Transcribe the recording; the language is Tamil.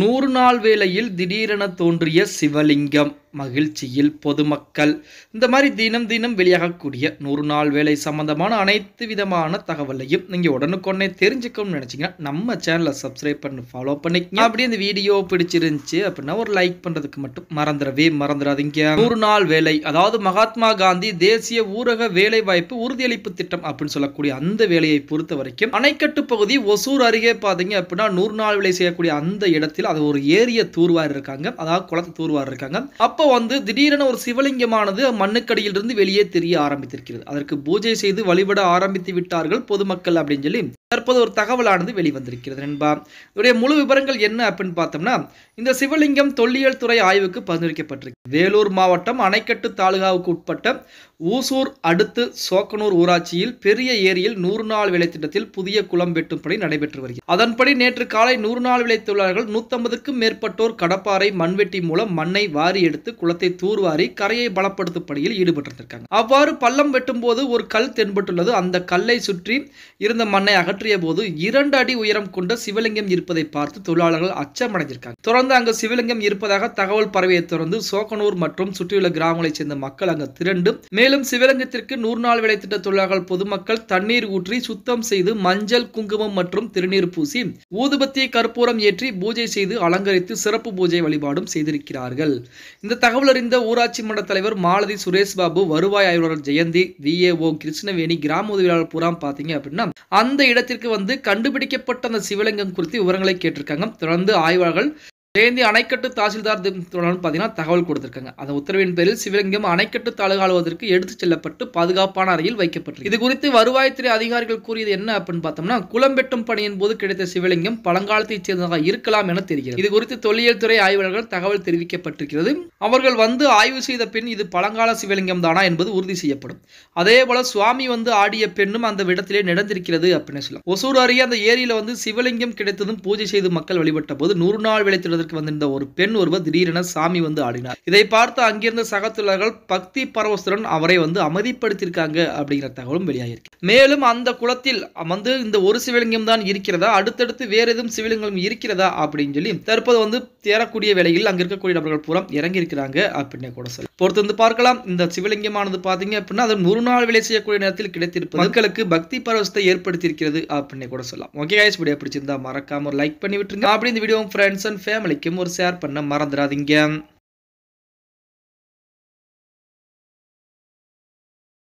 நூறு நாள் வேளையில் திடீரென தோன்றிய சிவலிங்கம் மகிழ்ச்சியில் பொதுமக்கள் இந்த மாதிரி தினம் தினம் வெளியாகக்கூடிய நூறு நாள் வேலை சம்பந்தமான அனைத்து விதமான தகவலையும் நீங்கள் உடனுக்குடனே தெரிஞ்சுக்கணும்னு நினச்சிங்கன்னா நம்ம சேனலை சப்ஸ்கிரைப் பண்ணி ஃபாலோ பண்ணிக்கோங்க அப்படி இந்த வீடியோ பிடிச்சிருந்துச்சு அப்படின்னா ஒரு லைக் பண்ணுறதுக்கு மட்டும் மறந்துடவே மறந்துடாதீங்க நூறு நாள் வேலை அதாவது மகாத்மா காந்தி தேசிய ஊரக வேலை வாய்ப்பு உறுதியளிப்பு திட்டம் அப்படின்னு சொல்லக்கூடிய அந்த வேலையை பொறுத்த வரைக்கும் அணைக்கட்டு பகுதி ஒசூர் அருகே பார்த்தீங்க அப்படின்னா நூறு நாள் வேலை செய்யக்கூடிய அந்த இடத்தில் அது ஒரு ஏரிய தூர்வார் இருக்காங்க அதாவது குளத்தை தூர்வார் இருக்காங்க அப்ப அப்போ வந்து திடீரென ஒரு சிவலிங்கமானது மண்ணுக்கடியிலிருந்து வெளியே தெரிய ஆரம்பித்திருக்கிறது அதற்கு பூஜை செய்து வழிபட ஆரம்பித்து விட்டார்கள் பொதுமக்கள் அப்படின்னு சொல்லி தற்போது ஒரு தகவலானது வெளிவந்திருக்கிறது நண்பா இதோடைய முழு விவரங்கள் என்ன அப்படின்னு பார்த்தோம்னா இந்த சிவலிங்கம் தொல்லியல் துறை ஆய்வுக்கு பரிந்துரைக்கப்பட்டிருக்கு வேலூர் மாவட்டம் அணைக்கட்டு தாலுகாவுக்கு உட்பட்ட ஊசூர் அடுத்து சோக்கனூர் ஊராட்சியில் பெரிய ஏரியில் நூறு நாள் திட்டத்தில் புதிய குளம் வெட்டும் பணி நடைபெற்று வருகிறது அதன்படி நேற்று காலை நூறு நாள் விலை தொழிலாளர்கள் நூற்றம்பதுக்கும் மேற்பட்டோர் கடப்பாறை மண்வெட்டி மூலம் மண்ணை வாரி எடுத்து குளத்தை தூர்வாரி கரையை பலப்படுத்தும் பணியில் ஈடுபட்டிருந்திருக்காங்க அவ்வாறு பள்ளம் வெட்டும் போது ஒரு கல் தென்பட்டுள்ளது அந்த கல்லை சுற்றி இருந்த மண்ணை அகற்ற அகற்றிய போது இரண்டு அடி உயரம் கொண்ட சிவலிங்கம் இருப்பதை பார்த்து தொழிலாளர்கள் அச்சமடைந்திருக்காங்க தொடர்ந்து அங்கு சிவலிங்கம் இருப்பதாக தகவல் பரவியை தொடர்ந்து சோகனூர் மற்றும் சுற்றியுள்ள கிராமங்களைச் சேர்ந்த மக்கள் அங்கு திரண்டு மேலும் சிவலிங்கத்திற்கு நூறு நாள் விலை திட்ட தொழிலாளர்கள் பொதுமக்கள் தண்ணீர் ஊற்றி சுத்தம் செய்து மஞ்சள் குங்குமம் மற்றும் திருநீர் பூசி ஊதுபத்தி கற்பூரம் ஏற்றி பூஜை செய்து அலங்கரித்து சிறப்பு பூஜை வழிபாடும் செய்திருக்கிறார்கள் இந்த தகவல் அறிந்த ஊராட்சி மன்ற தலைவர் மாலதி சுரேஷ் பாபு வருவாய் ஆய்வாளர் ஜெயந்தி விஏஓ கிருஷ்ணவேணி கிராம உதவியாளர் புறம் பார்த்தீங்க அப்படின்னா அந்த இடத்தில் இடத்திற்கு வந்து கண்டுபிடிக்கப்பட்ட அந்த சிவலிங்கம் குறித்து விவரங்களை கேட்டிருக்காங்க தொடர்ந்து ஆய்வாளர்கள் ஜெயந்தி அணைக்கட்டு தாசில்தார் பார்த்தீங்கன்னா தகவல் கொடுத்திருக்காங்க அந்த உத்தரவின் பேரில் சிவலிங்கம் அணைக்கட்டு தாலுகாலுவதற்கு எடுத்துச் செல்லப்பட்டு பாதுகாப்பான அறையில் வைக்கப்பட்டது இது குறித்து வருவாய்த்துறை அதிகாரிகள் கூறியது என்ன அப்படின்னு பார்த்தோம்னா குளம்பெட்டும் பணியின் போது கிடைத்த சிவலிங்கம் பழங்காலத்தைச் சேர்ந்ததாக இருக்கலாம் என தெரிகிறது இது குறித்து தொல்லியல் துறை ஆய்வாளர்கள் தகவல் தெரிவிக்கப்பட்டிருக்கிறது அவர்கள் வந்து ஆய்வு செய்த பின் இது பழங்கால சிவலிங்கம் தானா என்பது உறுதி செய்யப்படும் அதே போல சுவாமி வந்து ஆடிய பெண்ணும் அந்த இடத்திலே நடந்திருக்கிறது அப்படின்னு சொல்லலாம் ஒசூர் அருகே அந்த ஏரியில வந்து சிவலிங்கம் கிடைத்ததும் பூஜை செய்து மக்கள் வழிபட்ட போது நூறு நாள் விளைத்துள்ளது செய்வதற்கு வந்திருந்த ஒரு பெண் ஒருவர் திடீரென சாமி வந்து ஆடினார் இதை பார்த்து அங்கிருந்த சக பக்தி பரவசுடன் அவரை வந்து அமைதிப்படுத்தியிருக்காங்க அப்படிங்கிற தகவலும் வெளியாகிருக்கு மேலும் அந்த குளத்தில் வந்து இந்த ஒரு சிவலிங்கம் தான் இருக்கிறதா அடுத்தடுத்து வேற எதுவும் சிவலிங்கம் இருக்கிறதா அப்படின்னு சொல்லி தற்போது வந்து தேரக்கூடிய வேலையில் அங்க இருக்கக்கூடிய நபர்கள் புறம் இறங்கி இருக்கிறாங்க அப்படின்னு கூட சொல்லி பொறுத்து வந்து பார்க்கலாம் இந்த சிவலிங்கமானது பாத்தீங்க அப்படின்னா அதன் ஒரு நாள் வேலை செய்யக்கூடிய நேரத்தில் கிடைத்திருப்பது மக்களுக்கு பக்தி பரவசத்தை ஏற்படுத்தி இருக்கிறது அப்படின்னு கூட சொல்லலாம் ஓகே வீடியோ பிடிச்சிருந்தா மறக்காம லைக் பண்ணி விட்டுருங்க அப்படி இந்த வீடியோ ஃப்ரெண்ட்ஸ் அண்ட் ஃபேமிலி கிளிக்கும் ஒரு ஷேர் பண்ண மறந்துடாதீங்க